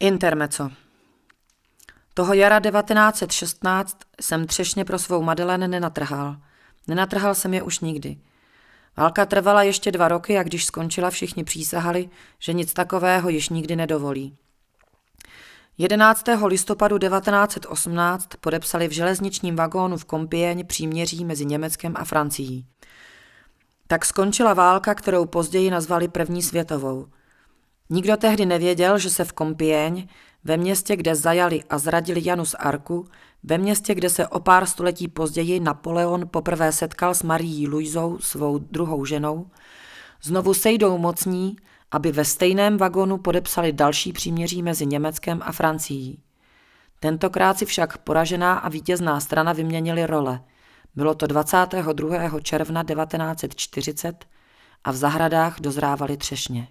Intermeco. Toho jara 1916 jsem třešně pro svou Madeleine nenatrhal. Nenatrhal jsem je už nikdy. Válka trvala ještě dva roky a když skončila, všichni přísahali, že nic takového již nikdy nedovolí. 11. listopadu 1918 podepsali v železničním vagónu v Kompěň příměří mezi Německem a Francií. Tak skončila válka, kterou později nazvali první světovou – Nikdo tehdy nevěděl, že se v Kompieň, ve městě, kde zajali a zradili Janus Arku, ve městě, kde se o pár století později Napoleon poprvé setkal s Marií Luizou, svou druhou ženou, znovu sejdou mocní, aby ve stejném vagonu podepsali další příměří mezi Německem a Francií. Tentokrát si však poražená a vítězná strana vyměnili role. Bylo to 22. června 1940 a v zahradách dozrávaly třešně.